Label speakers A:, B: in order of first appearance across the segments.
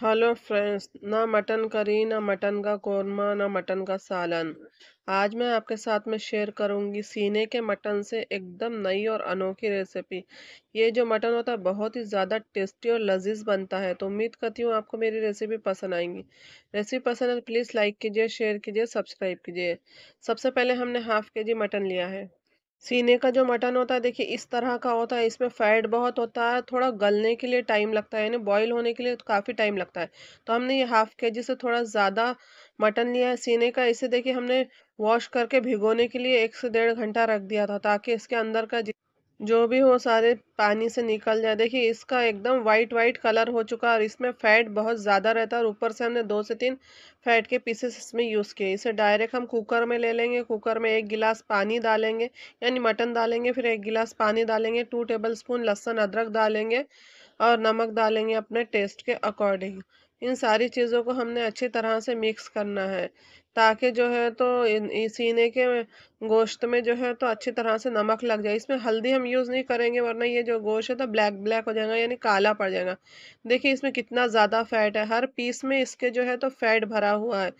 A: hello friends ना mutton curry ना mutton का कौरमा ना मटन का सालन आज मैं आपके साथ में शेयर करूंगी सीने के मटन से एकदम नई और अनोखी रेसिपी ये जो मटन होता है बहुत ही ज़्यादा टेस्टी और लजीज बनता है तो उम्मीद करती हूँ आपको मेरी रेसिपी पसंद आएंगी रेसिपी पसंद है प्लीज़ लाइक कीजिए शेयर कीजिए सब्सक्राइब कीजिए सबसे पहले हमने हाफ़ के जी मटन लिया है सीने का जो मटन होता है देखिए इस तरह का होता है इसमें फ़ैट बहुत होता है थोड़ा गलने के लिए टाइम लगता है यानी बॉईल होने के लिए तो काफ़ी टाइम लगता है तो हमने ये हाफ़ के जी से थोड़ा ज़्यादा मटन लिया है सीने का इसे देखिए हमने वॉश करके भिगोने के लिए एक से डेढ़ घंटा रख दिया था ताकि इसके अंदर का जो भी हो सारे पानी से निकल जाए देखिए इसका एकदम वाइट वाइट कलर हो चुका है और इसमें फ़ैट बहुत ज़्यादा रहता है और ऊपर से हमने दो से तीन फ़ैट के पीसेस इसमें यूज़ किए इसे डायरेक्ट हम कुकर में ले लेंगे कुकर में एक गिलास पानी डालेंगे यानी मटन डालेंगे फिर एक गिलास पानी डालेंगे टू टेबल स्पून लहसुन अदरक डालेंगे और नमक डालेंगे अपने टेस्ट के अकॉर्डिंग इन सारी चीज़ों को हमने अच्छी तरह से मिक्स करना है ताकि जो है तो सीने के गोश्त में जो है तो अच्छी तरह से नमक लग जाए इसमें हल्दी हम यूज़ नहीं करेंगे वरना ये जो गोश्त है तो ब्लैक ब्लैक हो जाएगा यानी काला पड़ जाएगा देखिए इसमें कितना ज़्यादा फ़ैट है हर पीस में इसके जो है तो फ़ैट भरा हुआ है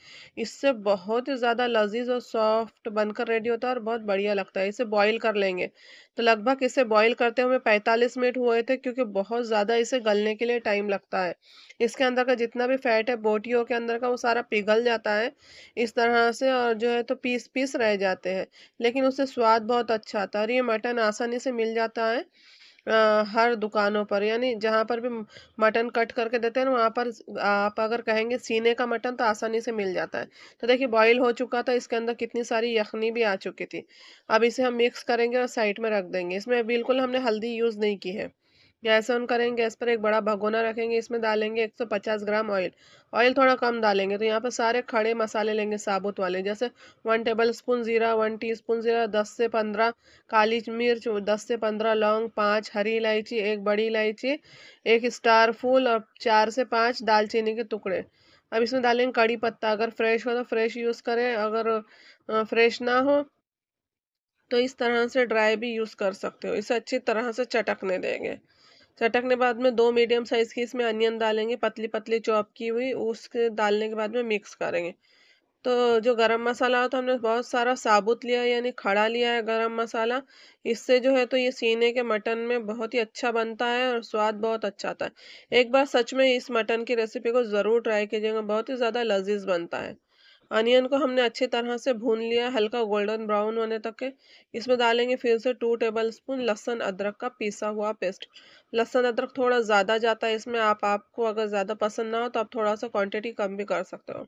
A: इससे बहुत ही ज़्यादा लजीज और सॉफ्ट बनकर रेडी होता है और बहुत बढ़िया लगता है इसे बॉयल कर लेंगे तो लगभग इसे बॉयल करते हुए पैंतालीस मिनट हुए थे क्योंकि बहुत ज़्यादा इसे गलने के लिए टाइम लगता है इसके अंदर का जितना भी फ़ैट है बोटियों के अंदर का वो सारा पिघल जाता है इस तरह से और जो है तो पीस पीस रह जाते हैं लेकिन उससे स्वाद बहुत अच्छा आता है और ये मटन आसानी से मिल जाता है आ, हर दुकानों पर यानी जहाँ पर भी मटन कट करके देते हैं वहाँ पर आप अगर कहेंगे सीने का मटन तो आसानी से मिल जाता है तो देखिए बॉईल हो चुका था इसके अंदर कितनी सारी यखनी भी आ चुकी थी अब इसे हम मिक्स करेंगे और साइड में रख देंगे इसमें बिल्कुल हमने हल्दी यूज़ नहीं की है गैस ऑन करेंगे गैस पर एक बड़ा भगोना रखेंगे इसमें डालेंगे 150 ग्राम ऑयल ऑयल थोड़ा कम डालेंगे तो यहाँ पर सारे खड़े मसाले लेंगे साबुत वाले जैसे वन टेबल स्पून ज़ीरा वन टी स्पून ज़ीरा दस से पंद्रह काली मिर्च दस से पंद्रह लौंग पाँच हरी इलायची एक बड़ी इलायची एक स्टार फूल और चार से पाँच दालचीनी के टुकड़े अब इसमें डालेंगे कड़ी पत्ता अगर फ्रेश हो तो फ्रेश यूज़ करें अगर फ्रेश ना हो तो इस तरह से ड्राई भी यूज़ कर सकते हो इसे अच्छी तरह से चटकने देंगे चटकने बाद में दो मीडियम साइज़ की इसमें अनियन डालेंगे पतली पतली चॉप की हुई उसके डालने के बाद में मिक्स करेंगे तो जो गरम मसाला होता तो है हमने बहुत सारा साबुत लिया है यानी खड़ा लिया है गरम मसाला इससे जो है तो ये सीने के मटन में बहुत ही अच्छा बनता है और स्वाद बहुत अच्छा आता है एक बार सच में इस मटन की रेसिपी को ज़रूर ट्राई कीजिएगा बहुत ही ज़्यादा लजीज बनता है अनियन को हमने अच्छी तरह से भून लिया हल्का गोल्डन ब्राउन होने तक के इसमें डालेंगे फिर से टू टेबल स्पून लहसन अदरक का पीसा हुआ पेस्ट लहसन अदरक थोड़ा ज़्यादा जाता है इसमें आप आपको अगर ज़्यादा पसंद ना हो तो आप थोड़ा सा क्वांटिटी कम भी कर सकते हो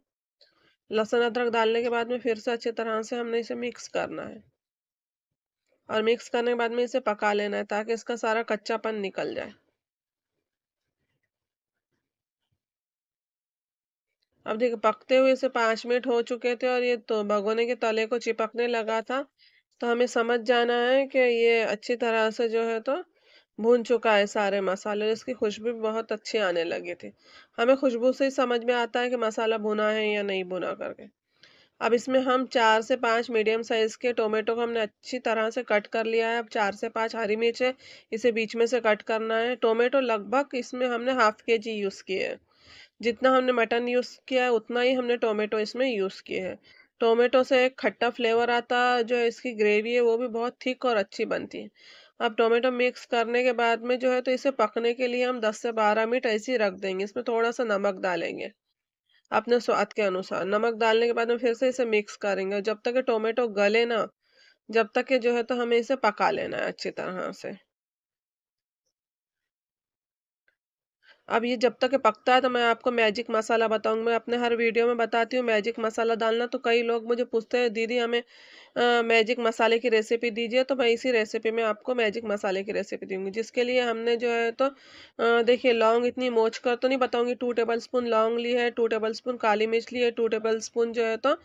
A: लहसन अदरक डालने के बाद में फिर से अच्छी तरह से हमने इसे मिक्स करना है और मिक्स करने के बाद में इसे पका लेना है ताकि इसका सारा कच्चापन निकल जाए अब देख पकते हुए इसे पाँच मिनट हो चुके थे और ये तो भगोने के तले को चिपकने लगा था तो हमें समझ जाना है कि ये अच्छी तरह से जो है तो भून चुका है सारे मसाले और इसकी खुशबू बहुत अच्छी आने लगी थी हमें खुशबू से ही समझ में आता है कि मसाला भुना है या नहीं भुना करके अब इसमें हम चार से पाँच मीडियम साइज़ के टोमेटो को हमने अच्छी तरह से कट कर लिया है अब चार से पाँच हरी मिर्च है इसे बीच में से कट करना है टोमेटो लगभग इसमें हमने हाफ के जी यूज़ किए हैं जितना हमने मटन यूज़ किया है उतना ही हमने टोमेटो इसमें यूज़ किए हैं टोमेटो से एक खट्टा फ्लेवर आता जो इसकी ग्रेवी है वो भी बहुत थिक और अच्छी बनती है अब टोमेटो मिक्स करने के बाद में जो है तो इसे पकने के लिए हम 10 से 12 मिनट ऐसे ही रख देंगे इसमें थोड़ा सा नमक डालेंगे अपने स्वाद के अनुसार नमक डालने के बाद में फिर से इसे मिक्स करेंगे जब तक ये टोमेटो गले ना जब तक ये जो है तो हमें इसे पका लेना है अच्छी तरह से अब ये जब तक पकता है तो मैं आपको मैजिक मसाला बताऊंगी मैं अपने हर वीडियो में बताती हूँ मैजिक मसाला डालना तो कई लोग मुझे पूछते हैं दीदी हमें आ, मैजिक मसाले की रेसिपी दीजिए तो मैं इसी रेसिपी में आपको मैजिक मसाले की रेसिपी दूंगी जिसके लिए हमने जो है तो देखिए लौंग इतनी मोच कर तो नहीं बताऊँगी टू टेबल स्पून लौंग ली है टू टेबल स्पून काली मिर्च ली है टू टेबल स्पून जो है तो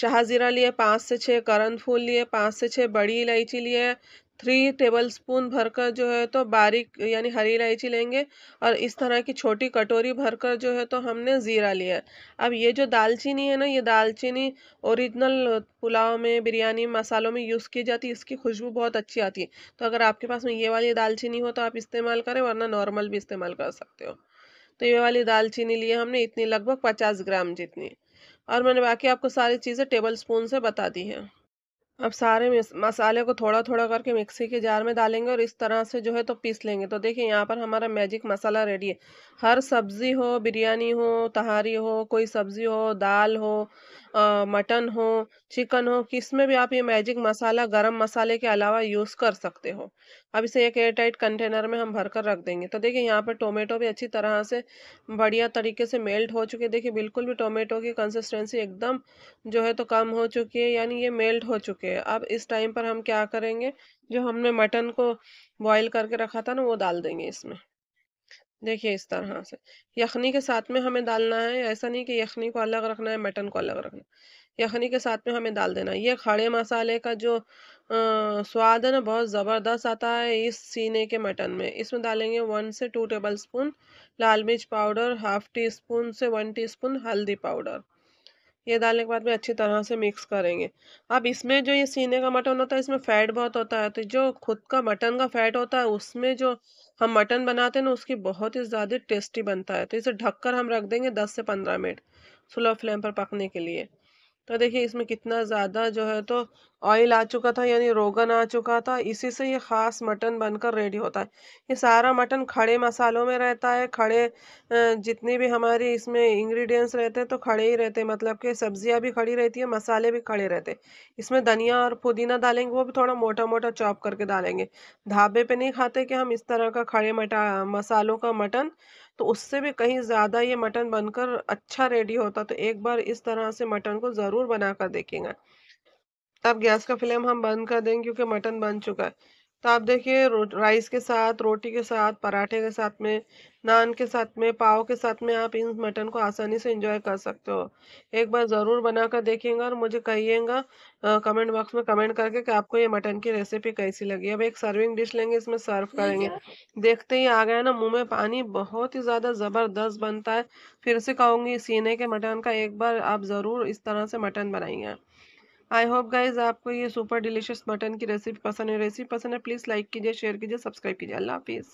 A: शाहजीरा लिए पाँच से छः करन फूल लिए पाँच से छः बड़ी इलायची लिए थ्री टेबल स्पून भरकर जो है तो बारीक यानी हरी इलायची लेंगे और इस तरह की छोटी कटोरी भरकर जो है तो हमने ज़ीरा लिया अब ये जो दालचीनी है ना ये दालचीनी ओरिजिनल पुलाव में बिरयानी मसालों में यूज़ की जाती है इसकी खुशबू बहुत अच्छी आती है तो अगर आपके पास में ये वाली दालचीनी हो तो आप इस्तेमाल करें वरना नॉर्मल भी इस्तेमाल कर सकते हो तो ये वाली दालचीनी लिए हमने इतनी लगभग पचास ग्राम जितनी और मैंने बाकी आपको सारी चीज़ें टेबल स्पून से बता दी हैं अब सारे मसाले को थोड़ा थोड़ा करके मिक्सी के जार में डालेंगे और इस तरह से जो है तो पीस लेंगे तो देखिए यहाँ पर हमारा मैजिक मसाला रेडी है हर सब्ज़ी हो बिरयानी हो तहारी हो कोई सब्ज़ी हो दाल हो मटन हो चिकन हो किसमें भी आप ये मैजिक मसाला गरम मसाले के अलावा यूज़ कर सकते हो अब इसे एक एयरटाइट कंटेनर में हम भर कर रख देंगे तो देखिए यहाँ पर टोमेटो भी अच्छी तरह से बढ़िया तरीके से मेल्ट हो चुके हैं देखिए बिल्कुल भी टोमेटो की कंसिस्टेंसी एकदम जो है तो कम हो चुकी है यानी ये मेल्ट हो चुके हैं अब इस टाइम पर हम क्या करेंगे जो हमने मटन को बॉयल करके रखा था ना वो डाल देंगे इसमें देखिए इस तरह से यखनी के साथ में हमें डालना है ऐसा नहीं कि यखनी को अलग रखना है मटन को अलग रखना यखनी के साथ में हमें डाल देना है ये खड़े मसाले का जो आ, स्वाद है ना बहुत ज़बरदस्त आता है इस सीने के मटन में इसमें डालेंगे वन से टू टेबल स्पून लाल मिर्च पाउडर हाफ टी स्पून से वन टी स्पून हल्दी पाउडर ये डालने के बाद भी अच्छी तरह से मिक्स करेंगे अब इसमें जो ये सीने का मटन होता है इसमें फ़ैट बहुत होता है तो जो खुद का मटन का फ़ैट होता है उसमें जो हम मटन बनाते हैं ना उसकी बहुत ही ज़्यादा टेस्टी बनता है तो इसे ढककर हम रख देंगे दस से पंद्रह मिनट स्लो फ्लेम पर पकने के लिए तो देखिए इसमें कितना ज़्यादा जो है तो ऑयल आ चुका था यानी रोगन आ चुका था इसी से ये ख़ास मटन बनकर रेडी होता है ये सारा मटन खड़े मसालों में रहता है खड़े जितनी भी हमारी इसमें इंग्रेडिएंट्स रहते हैं तो खड़े ही रहते हैं मतलब कि सब्जियां भी खड़ी रहती है मसाले भी खड़े रहते हैं इसमें धनिया और पुदीना डालेंगे वो भी थोड़ा मोटा मोटा चॉप करके डालेंगे ढाबे पर नहीं खाते कि हम इस तरह का खड़े मटा मसालों का मटन तो उससे भी कहीं ज़्यादा ये मटन बनकर अच्छा रेडी होता तो एक बार इस तरह से मटन को ज़रूर बनाकर देखेंगे तब गैस का फ्लेम हम बंद कर देंगे क्योंकि मटन बन चुका है तो आप देखिए राइस के साथ रोटी के साथ पराठे के साथ में नान के साथ में पाव के साथ में आप इन मटन को आसानी से इंजॉय कर सकते हो एक बार ज़रूर बना कर देखिएगा और मुझे कहिएगा कमेंट बॉक्स में कमेंट करके कि आपको ये मटन की रेसिपी कैसी लगी अब एक सर्विंग डिश लेंगे इसमें सर्व करेंगे देखते ही आ गया ना मुंह में पानी बहुत ही ज़्यादा ज़बरदस्त बनता है फिर से कहूँगी सीने के मटन का एक बार आप ज़रूर इस तरह से मटन बनाइए आई होप गाइज आपको ये सुपर डिलीशियस मटन की रेसिपी पसंद है रेसिपी पसंद है प्लीज़ लाइक कीजिए शेयर कीजिए सब्सक्राइब कीजिए अल्लाह हाफिज़